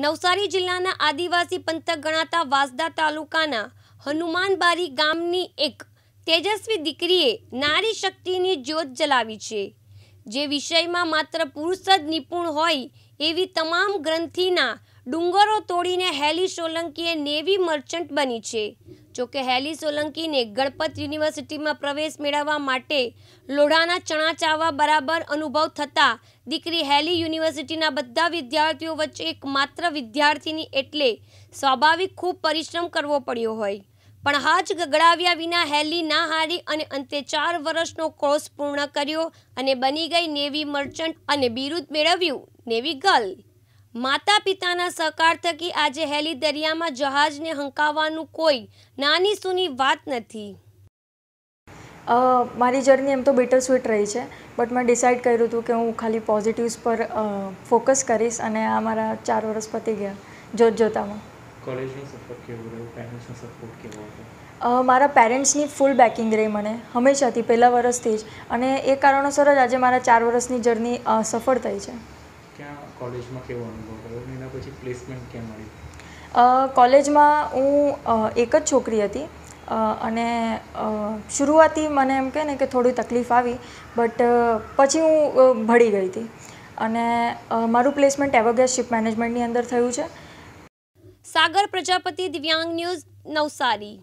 નવસારી જિલ્લાના આદિવાસી પંથક ગણાતા વાસદા તાલુકાના હનુમાનબારી ગામની એક તેજસ્વી દીકરીએ નારી શક્તિની જ્યોત જલાવી છે જે વિષયમાં માત્ર પુરુષ જ નિપુણ હોય એવી તમામ ગ્રંથિના ડુંગરો તોડીને હેલી સોલંકીએ નેવી મર્ચન્ટ બની છે જોકે હેલી સોલંકીને ગણપત યુનિવર્સિટીમાં પ્રવેશ મેળવવા માટે લોઢાના ચણા ચાવા બરાબર અનુભવ થતાં દીકરી હેલી યુનિવર્સિટીના બધા વિદ્યાર્થીઓ વચ્ચે એક માત્ર વિદ્યાર્થીની એટલે સ્વાભાવિક ખૂબ પરિશ્રમ કરવો પડ્યો હોય પણ હાજ ગગડાવ્યા વિના હેલી ના હારી અને અંતે ચાર વર્ષનો કોર્સ પૂર્ણ કર્યો અને બની ગઈ નેવી મર્ચન્ટ અને બિરુદ મેળવ્યું નેવી ગર્લ માતા પિતાના સહકાર થકી આજે હેલી દરિયામાં જહાજને હંકાવવાનું કોઈ નાની સુની વાત નથી મારી જર્ની એમ તો બેટર સ્વીટ રહી છે બટ મેં ડિસાઇડ કર્યું હતું કે હું ખાલી પોઝિટિવ્સ પર ફોકસ કરીશ અને આ મારા ચાર વર્ષ પતી ગયા જોત જોતામાં મારા પેરેન્ટ્સની ફૂલ બેકિંગ રહી મને હંમેશાથી પહેલા વર્ષથી જ અને એ કારણોસર જ આજે મારા ચાર વર્ષની જર્ની સફળ થઈ છે ક્યાં કોલેજમાં કેવો અનુભવ રહ્યો અને એના પછી પ્લેસમેન્ટ ક્યાં મળ્યું કોલેજમાં હું એક જ છોકરી હતી અને શરૂઆતી મને એમ કહે ને કે થોડી તકલીફ આવી બટ પછી હું ભળી ગઈ હતી અને મારું પ્લેસમેન્ટ એવોગેસ શિપ મેનેજમેન્ટની અંદર થયું છે સાગર પ્રજાપતિ દિવ્યાંગ ન્યૂઝ નવસારી